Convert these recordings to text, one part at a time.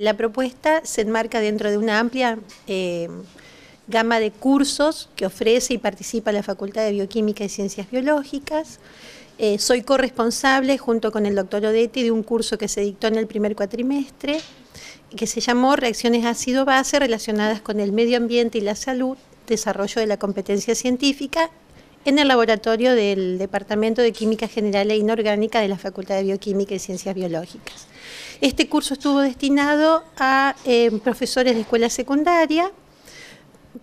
La propuesta se enmarca dentro de una amplia eh, gama de cursos que ofrece y participa la Facultad de Bioquímica y Ciencias Biológicas. Eh, soy corresponsable, junto con el doctor Odetti, de un curso que se dictó en el primer cuatrimestre, que se llamó Reacciones ácido-base relacionadas con el medio ambiente y la salud, desarrollo de la competencia científica en el laboratorio del Departamento de Química General e Inorgánica de la Facultad de Bioquímica y Ciencias Biológicas. Este curso estuvo destinado a eh, profesores de escuela secundaria,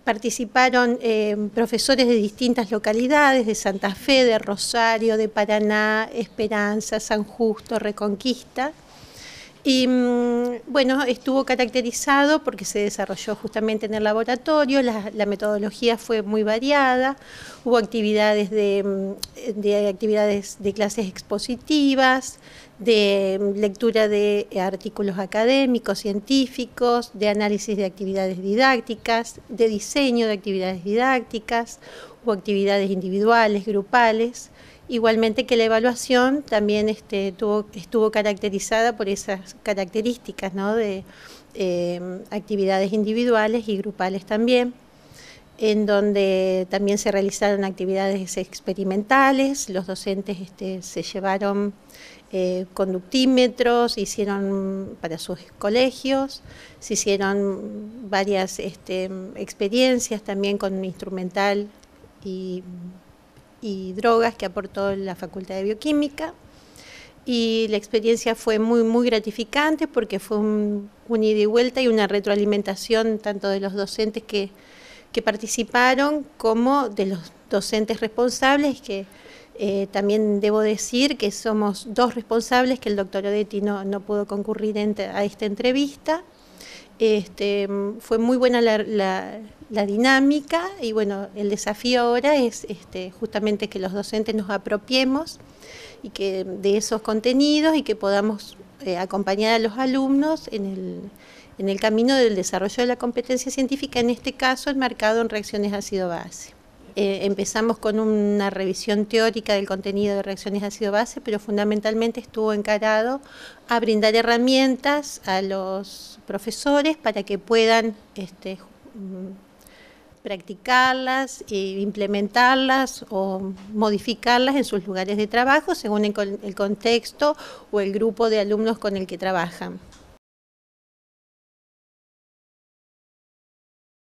participaron eh, profesores de distintas localidades, de Santa Fe, de Rosario, de Paraná, Esperanza, San Justo, Reconquista, y mm, bueno, estuvo caracterizado porque se desarrolló justamente en el laboratorio, la, metodología fue muy variada, hubo actividades de, mm, actividades de clases expositivas, de mm, lectura de artículos académicos, científicos, de análisis de actividades didácticas, de diseño de actividades didácticas, o actividades individuales, grupales. Igualmente que la evaluación también este, estuvo caracterizada por esas características de eh, actividades individuales y grupales también en donde también se realizaron actividades experimentales, los docentes este, se llevaron eh, conductímetros, hicieron para sus colegios, se hicieron varias este, experiencias también con instrumental y, drogas que aportó la Facultad de Bioquímica y la experiencia fue muy, muy gratificante porque fue un, ida y vuelta y una retroalimentación tanto de los docentes que, que participaron como de los docentes responsables, que eh, también debo decir que somos dos responsables, que el doctor Odetti no, no pudo concurrir a esta entrevista, este, fue muy buena la, dinámica y bueno, el desafío ahora es este, justamente que los docentes nos apropiemos y que de esos contenidos y que podamos eh, acompañar a los alumnos en el, camino del desarrollo de la competencia científica, en este caso el enmarcado en reacciones ácido-base. Eh, empezamos con una revisión teórica del contenido de reacciones ácido-base, pero fundamentalmente estuvo encarado a brindar herramientas a los profesores para que puedan este, mm, practicarlas, e implementarlas o modificarlas en sus lugares de trabajo según el contexto o el grupo de alumnos con el que trabajan.